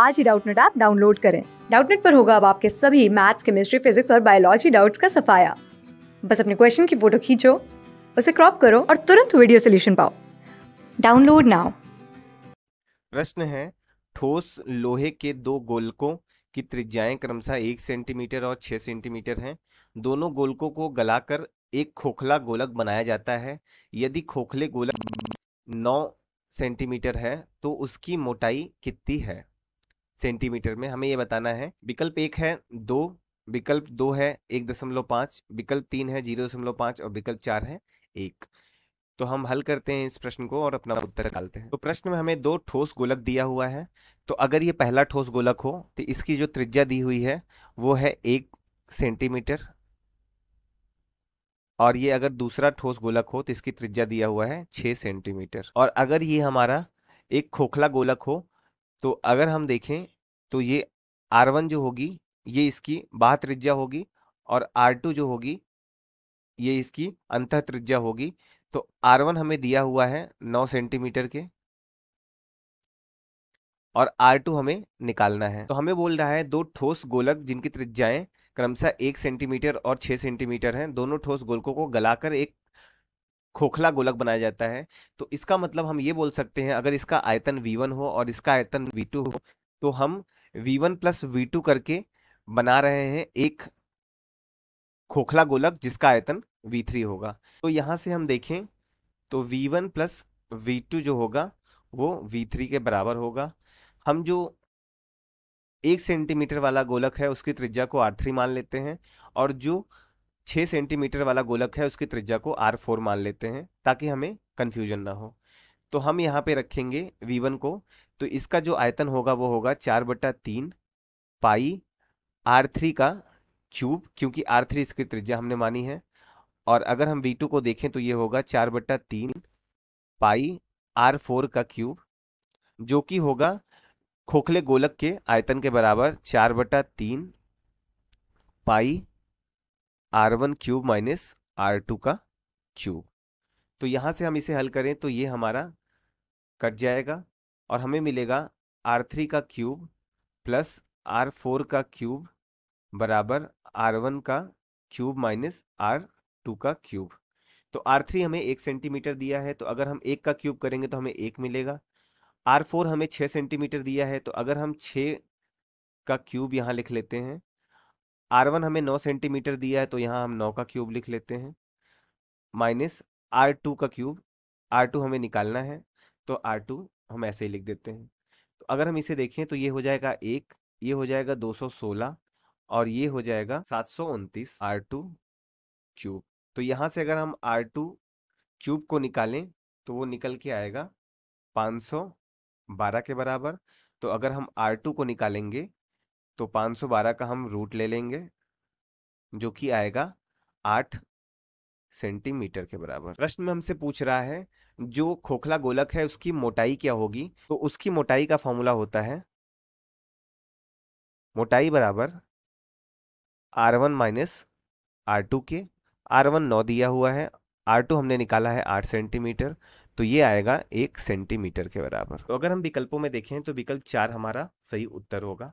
आज ही Doubtnut app download करें डाउटनेट पर होगा अब आपके सभी मैथ्स केमिस्ट्री फिजिक्स और बायोलॉजी डाउट्स का सफाया बस अपने क्वेश्चन की फोटो खींचो उसे क्रॉप करो और तुरंत वीडियो सोल्यूशन पाओ डाउनलोड नाउ प्रश्न है ठोस लोहे के दो गोलकों की त्रिज्याएं क्रमशः एक सेंटीमीटर और छह सेंटीमीटर हैं दोनों गोलकों को गलाकर एक खोखला गोलक बनाया जाता है यदि खोखले गोलक नौ सेंटीमीटर है तो उसकी मोटाई कितनी है सेंटीमीटर में हमें ये बताना है विकल्प एक है दो विकल्प दो है एक दशमलव पाँच विकल्प तीन है जीरो दशमलव पाँच और विकल्प चार है एक तो हम हल करते हैं इस प्रश्न को और अपना उत्तर निकालते हैं तो प्रश्न में हमें दो ठोस गोलक दिया हुआ है तो अगर ये पहला ठोस गोलक हो तो इसकी जो त्रिज्या दी हुई है वो है एक सेंटीमीटर और ये अगर दूसरा ठोस गोलक हो तो इसकी त्रिज्या दिया हुआ है छः सेंटीमीटर और अगर ये हमारा एक खोखला गोलक हो तो अगर हम देखें तो ये आर वन जो होगी ये इसकी बाह त्रिज्या होगी और आर टू जो होगी ये इसकी अंत त्रिज्या होगी तो आर वन हमें दिया हुआ है नौ सेंटीमीटर के और आर टू हमें निकालना है तो हमें बोल रहा है दो ठोस गोलक जिनकी त्रिज्याएं क्रमशः एक सेंटीमीटर और छः सेंटीमीटर हैं दोनों ठोस गोलकों को गलाकर एक खोखला गोलक बनाया जाता है तो इसका मतलब हम ये बोल सकते हैं अगर इसका आयतन V1 हो और इसका आयतन V2 हो तो हम V1 प्लस V2 करके बना रहे हैं एक खोखला गोलक जिसका आयतन V3 होगा तो यहाँ से हम देखें तो V1 प्लस V2 जो होगा वो V3 के बराबर होगा हम जो एक सेंटीमीटर वाला गोलक है उसकी त्रिज्या को आर थ्री मान लेते हैं और जो छः सेंटीमीटर वाला गोलक है उसकी त्रिज्या को आर फोर मान लेते हैं ताकि हमें कन्फ्यूजन ना हो तो हम यहाँ पे रखेंगे वी वन को तो इसका जो आयतन होगा वो होगा चार बटा तीन पाई आर थ्री का क्यूब क्योंकि आर थ्री इसकी त्रिज्या हमने मानी है और अगर हम वी टू को देखें तो ये होगा चार बट्टा तीन पाई आर फोर का क्यूब जो कि होगा खोखले गोलक के आयतन के बराबर चार बटा तीन pi R one cube minus R two का क्यूब तो यहाँ से हम इसे हल करें तो ये हमारा कट जाएगा और हमें मिलेगा आर थ्री का क्यूब प्लस आर फोर का क्यूब बराबर आर वन का क्यूब माइनस आर टू का क्यूब तो आर थ्री हमें एक सेंटीमीटर दिया है तो अगर हम एक का क्यूब करेंगे तो हमें एक मिलेगा आर फोर हमें छः सेंटीमीटर दिया है तो अगर हम छः का क्यूब यहाँ लिख लेते हैं आर वन हमें नौ सेंटीमीटर दिया है तो यहाँ हम नौ का क्यूब लिख लेते हैं माइनस आर टू का क्यूब आर टू हमें निकालना है तो आर टू हम ऐसे ही लिख देते हैं तो अगर हम इसे देखें तो ये हो जाएगा एक ये हो जाएगा दो सौ सोलह और ये हो जाएगा सात सौ उनतीस आर टू क्यूब तो यहाँ से अगर हम आर टू क्यूब को निकालें तो वो निकल के आएगा पाँच सौ बारह के बराबर तो अगर हम आर टू को निकालेंगे तो 512 का हम रूट ले लेंगे जो कि आएगा आठ सेंटीमीटर के बराबर प्रश्न में हमसे पूछ रहा है जो खोखला गोलक है उसकी मोटाई क्या होगी तो उसकी मोटाई का फॉर्मूला होता है मोटाई बराबर R one minus R two के आर वन नौ दिया हुआ है आर टू हमने निकाला है आठ सेंटीमीटर तो ये आएगा एक सेंटीमीटर के बराबर तो अगर हम विकल्पों में देखें तो विकल्प चार हमारा सही उत्तर होगा